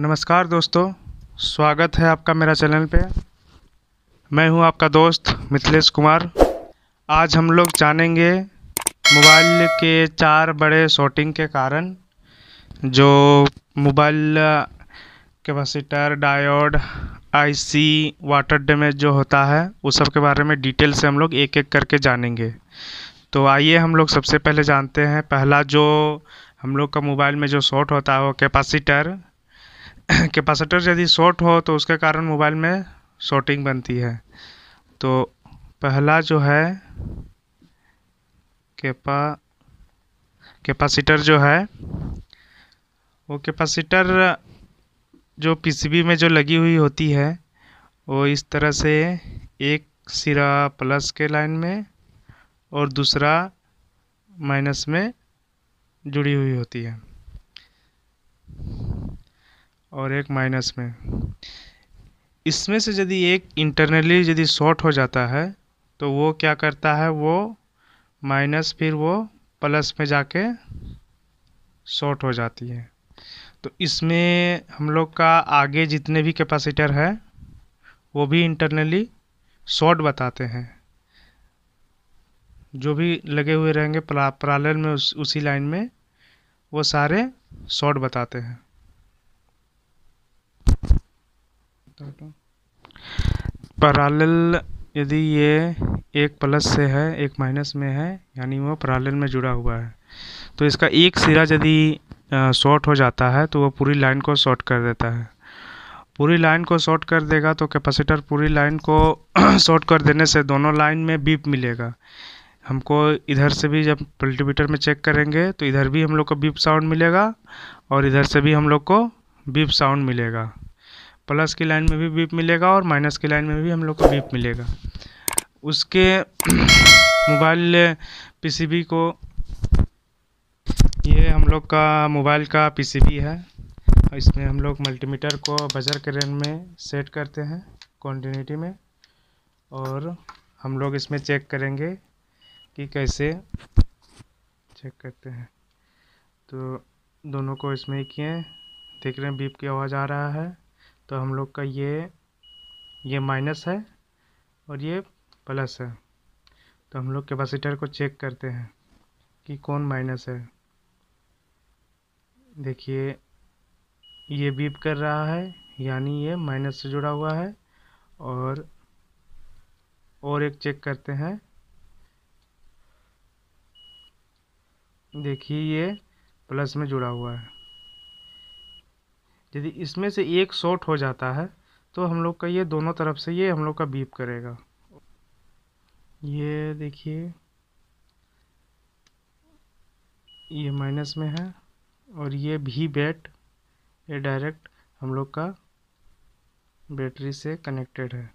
नमस्कार दोस्तों स्वागत है आपका मेरा चैनल पे मैं हूं आपका दोस्त मिथिलेश कुमार आज हम लोग जानेंगे मोबाइल के चार बड़े शॉटिंग के कारण जो mobile capacitor diode IC water damage जो होता है उस सब के बारे में डिटेल से हम लोग एक एक करके जानेंगे तो आइए हम लोग सबसे पहले जानते हैं पहला जो हम लोग का मोबाइल में जो शॉर्ट होता है वो कैपेसिटर कैपेसिटर यदि शॉर्ट हो तो उसके कारण मोबाइल में शॉर्टिंग बनती है तो पहला जो है कैपा कैपेसिटर जो है वो कैपेसिटर जो पीसीबी में जो लगी हुई होती है वो इस तरह से एक सिरा प्लस के लाइन में और दूसरा माइनस में जुड़ी हुई होती है और एक माइनस में इसमें से यदि एक इंटरनली यदि शॉर्ट हो जाता है तो वो क्या करता है वो माइनस फिर वो प्लस में जाके शॉर्ट हो जाती है तो इसमें हम लोग का आगे जितने भी कैपेसिटर है वो भी इंटरनली शॉर्ट बताते हैं जो भी लगे हुए रहेंगे पैरेलल में उस उसी लाइन में वो सारे शॉर्ट बताते हैं पैरेलल यदि ये एक प्लस से है एक माइनस में है यानी वो पैरेलल में जुड़ा हुआ है तो इसका एक सिरा यदि शॉर्ट हो जाता है तो वो पूरी लाइन को शॉर्ट कर देता है पूरी लाइन को शॉर्ट कर देगा तो कैपेसिटर पूरी लाइन को शॉर्ट कर देने से दोनों लाइन में बीप मिलेगा हमको इधर से भी जब पल्टीमीटर में चेक करेंगे तो इधर भी हम लोग को बीप साउंड मिलेगा और इधर से भी हम लोग को बीप साउंड मिलेगा प्लस की लाइन में भी बीप मिलेगा और माइनस की लाइन में भी हम लोग को बीप मिलेगा उसके मोबाइल पीसीबी को ये हम लोग का मोबाइल का पीसीबी है इसमें हम लोग मल्टीमीटर को बजर के रेंज में सेट करते हैं कॉन्टीन्यूटी में और हम लोग इसमें चेक करेंगे कि कैसे चेक करते हैं तो दोनों को इसमें किए देख रहे हैं बीप की आवाज़ आ रहा है तो हम लोग का ये ये माइनस है और ये प्लस है तो हम लोग कैपेसिटर को चेक करते हैं कि कौन माइनस है देखिए ये बीप कर रहा है यानी ये माइनस से जुड़ा हुआ है और और एक चेक करते हैं देखिए ये प्लस में जुड़ा हुआ है यदि इसमें से एक शॉर्ट हो जाता है तो हम लोग का ये दोनों तरफ से ये हम लोग का बीप करेगा ये देखिए ये माइनस में है और ये भी बैट ये डायरेक्ट हम लोग का बैटरी से कनेक्टेड है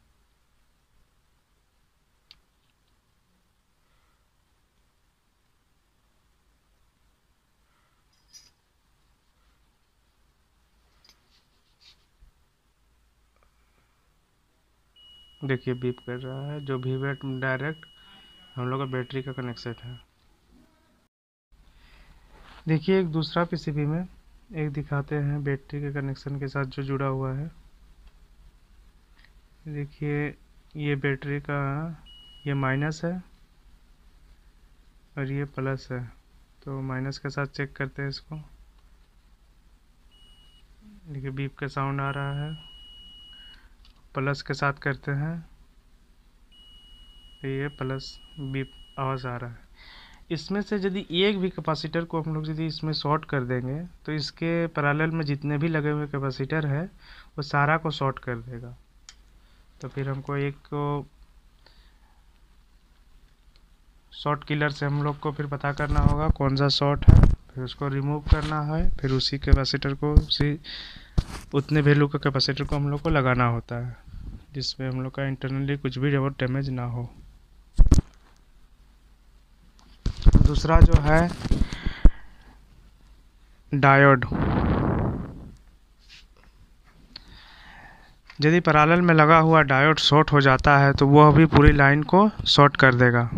देखिए बीप कर रहा है जो भी वेट डायरेक्ट हम लोग का बैटरी का कनेक्शन है देखिए एक दूसरा पीसीबी में एक दिखाते हैं बैटरी के कनेक्शन के साथ जो जुड़ा हुआ है देखिए ये बैटरी का ये माइनस है और ये प्लस है तो माइनस के साथ चेक करते हैं इसको देखिए बीप का साउंड आ रहा है प्लस के साथ करते हैं ये प्लस बी आवाज़ आ रहा है इसमें से यदि एक भी कैपेसिटर को हम लोग यदि इसमें शॉर्ट कर देंगे तो इसके पैरेलल में जितने भी लगे हुए कैपेसिटर है वो सारा को शॉर्ट कर देगा तो फिर हमको एक को शॉर्ट किलर से हम लोग को फिर पता करना होगा कौन सा शॉर्ट है फिर उसको रिमूव करना है फिर उसी कैपेसिटर को उसी उतने वैल्यू का कैपेसिटर को हम लोग को लगाना होता है जिसमें हम लोग का इंटरनली कुछ भी डैमेज ना हो दूसरा जो है डायोड यदि पैरेलल में लगा हुआ डायोड शॉर्ट हो जाता है तो वह भी पूरी लाइन को शॉर्ट कर देगा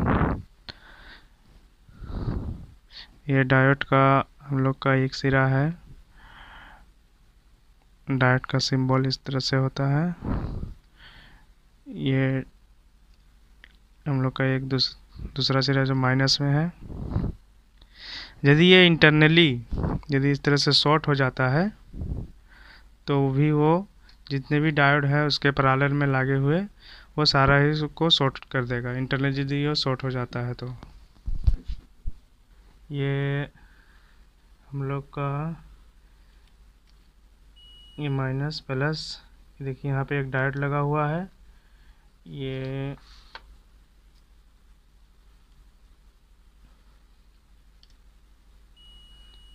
ये डायोड का हम लोग का एक सिरा है डायोड का सिंबल इस तरह से होता है ये हम लोग का एक दूस, दूसरा सिरा जो माइनस में है यदि ये इंटरनली यदि इस तरह से शॉर्ट हो जाता है तो भी वो जितने भी डायोड है उसके पैरेलल में लगे हुए वो सारा ही उसको शॉर्ट कर देगा इंटरनल यदि वो शॉर्ट हो जाता है तो ये हम लोग का ये माइनस प्लस देखिए यहाँ पे एक डायोड लगा हुआ है ये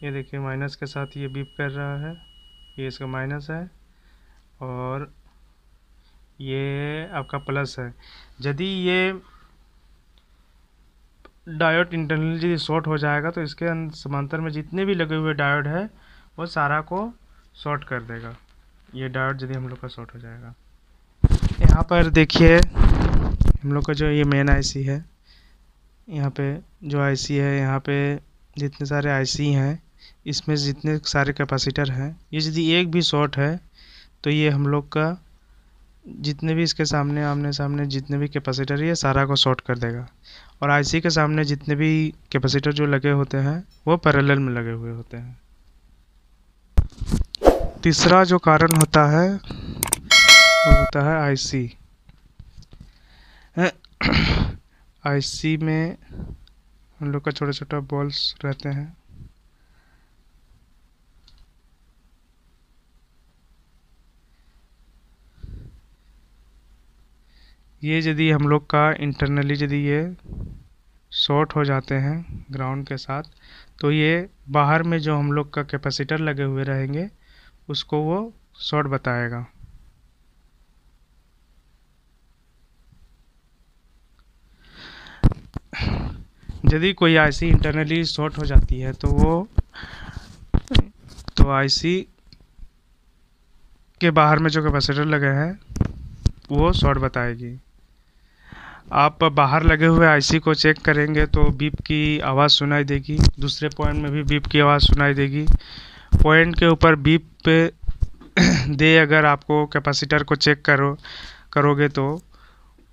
ये देखिए माइनस के साथ ये बीप कर रहा है ये इसका माइनस है और ये आपका प्लस है यदि ये डायोड इंटरनली यदि शॉर्ट हो जाएगा तो इसके समांतर में जितने भी लगे हुए डायोड है वो सारा को शॉर्ट कर देगा ये डायोड यदि हम लोग का शॉर्ट हो जाएगा यहाँ पर देखिए हम लोग का जो ये मेन आईसी है यहाँ पे जो आईसी है यहाँ पे जितने सारे आईसी हैं इसमें जितने सारे कैपेसिटर हैं ये यदि एक भी शॉर्ट है तो ये हम लोग का जितने भी इसके सामने आमने सामने जितने भी कैपेसिटर ये सारा को शॉर्ट कर देगा और आईसी के सामने जितने भी कैपेसिटर जो लगे होते हैं वो पैरेलल में लगे हुए होते हैं तीसरा जो कारण होता है और होता है आईसी आईसी में हम लोग का छोटा छोटा बॉल्स रहते हैं ये यदि हम लोग का इंटरनली यदि ये शॉर्ट हो जाते हैं ग्राउंड के साथ तो ये बाहर में जो हम लोग का कैपेसिटर लगे हुए रहेंगे उसको वो शॉर्ट बताएगा यदि कोई आईसी इंटरनली शॉर्ट हो जाती है तो वो तो आईसी के बाहर में जो कैपेसिटर लगे हैं वो शॉर्ट बताएगी आप बाहर लगे हुए आईसी को चेक करेंगे तो बीप की आवाज़ सुनाई देगी दूसरे पॉइंट में भी बीप की आवाज़ सुनाई देगी पॉइंट के ऊपर बीप पे दे अगर आपको कैपेसिटर को चेक करो करोगे तो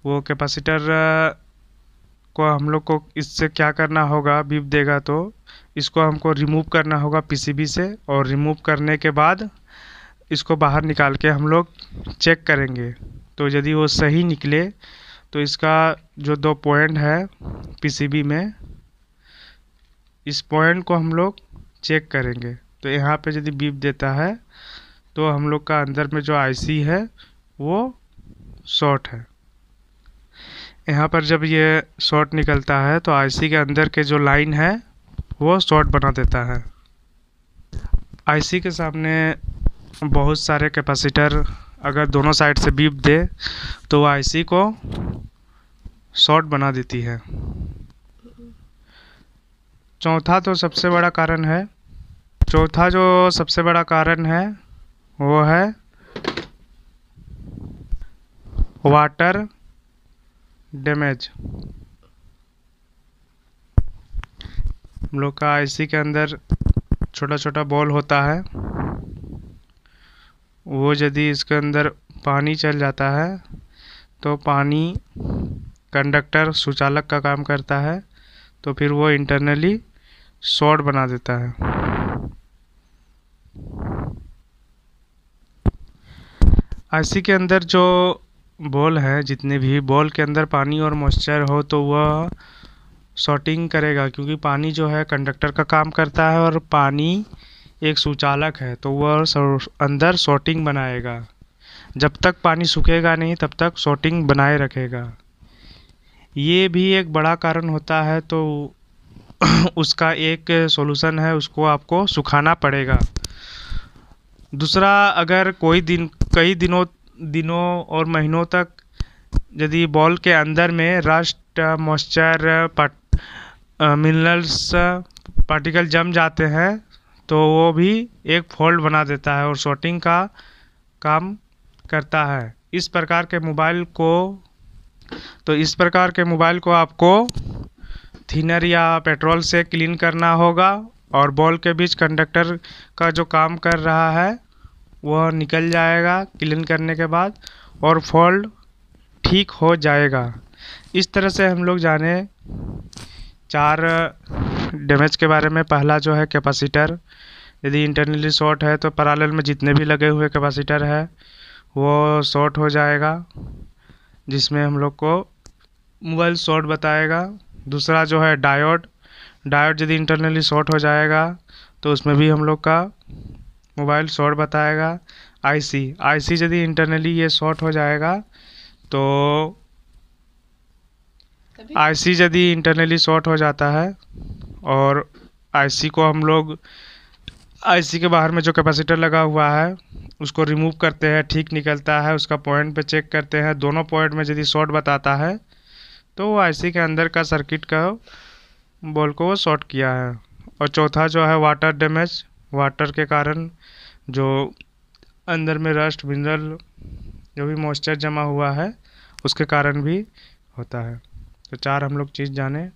वो कैपेसिटर को हम लोग को इससे क्या करना होगा बीप देगा तो इसको हमको रिमूव करना होगा पीसीबी से और रिमूव करने के बाद इसको बाहर निकाल के हम लोग चेक करेंगे तो यदि वो सही निकले तो इसका जो दो पॉइंट है पीसीबी में इस पॉइंट को हम लोग चेक करेंगे तो यहाँ पे यदि बीप देता है तो हम लोग का अंदर में जो आईसी है वो शॉर्ट है यहाँ पर जब ये शॉर्ट निकलता है तो आईसी के अंदर के जो लाइन है वो शॉर्ट बना देता है आईसी के सामने बहुत सारे कैपेसिटर अगर दोनों साइड से बीप दे तो वह आईसी को शॉर्ट बना देती है चौथा तो सबसे बड़ा कारण है चौथा जो सबसे बड़ा कारण है वो है वाटर डैमेज हम लोग का आईसी के अंदर छोटा छोटा बॉल होता है वो यदि इसके अंदर पानी चल जाता है तो पानी कंडक्टर सुचालक का काम करता है तो फिर वो इंटरनली शॉर्ट बना देता है आईसी के अंदर जो बॉल हैं जितने भी बॉल के अंदर पानी और मॉइस्चर हो तो वह शॉटिंग करेगा क्योंकि पानी जो है कंडक्टर का काम करता है और पानी एक सुचालक है तो वह अंदर शॉटिंग बनाएगा जब तक पानी सूखेगा नहीं तब तक शॉटिंग बनाए रखेगा ये भी एक बड़ा कारण होता है तो उसका एक सॉल्यूशन है उसको आपको सुखाना पड़ेगा दूसरा अगर कोई दिन कई दिनों दिनों और महीनों तक यदि बॉल के अंदर में rust moisture part minerals particle जम जाते हैं तो वो भी एक फोल्ड बना देता है और शॉटिंग का काम करता है इस प्रकार के मोबाइल को तो इस प्रकार के मोबाइल को आपको थिनर या पेट्रोल से क्लीन करना होगा और बॉल के बीच कंडक्टर का जो काम कर रहा है वह निकल जाएगा क्लीन करने के बाद और फॉल्ट ठीक हो जाएगा इस तरह से हम लोग जाने चार डैमेज के बारे में पहला जो है कैपेसिटर यदि इंटरनली शॉर्ट है तो पैरेलल में जितने भी लगे हुए कैपेसिटर है वो शॉर्ट हो जाएगा जिसमें हम लोग को मोबाइल शॉर्ट बताएगा दूसरा जो है डायोड डायोड यदि इंटरनली शॉर्ट हो जाएगा तो उसमें भी हम लोग का मोबाइल शॉर्ट बताएगा आईसी आईसी यदि इंटरनली ये शॉर्ट हो जाएगा तो आईसी यदि इंटरनली शॉर्ट हो जाता है और आईसी को हम लोग आईसी के बाहर में जो कैपेसिटर लगा हुआ है उसको रिमूव करते हैं ठीक निकलता है उसका पॉइंट पे चेक करते हैं दोनों पॉइंट में यदि शॉर्ट बताता है तो वो आईसी के अंदर का सर्किट का बॉल को वो शॉर्ट किया है और चौथा जो है वाटर डैमेज वाटर के कारण जो अंदर में रस्ट मिनरल जो भी मॉइस्चर जमा हुआ है उसके कारण भी होता है तो चार हम लोग चीज़ जाने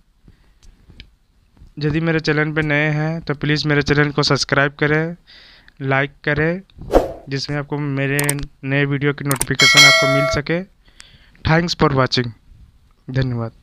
यदि मेरे चैनल पे नए हैं तो प्लीज़ मेरे चैनल को सब्सक्राइब करें लाइक करें जिसमें आपको मेरे नए वीडियो की नोटिफिकेशन आपको मिल सके थैंक्स फॉर वाचिंग धन्यवाद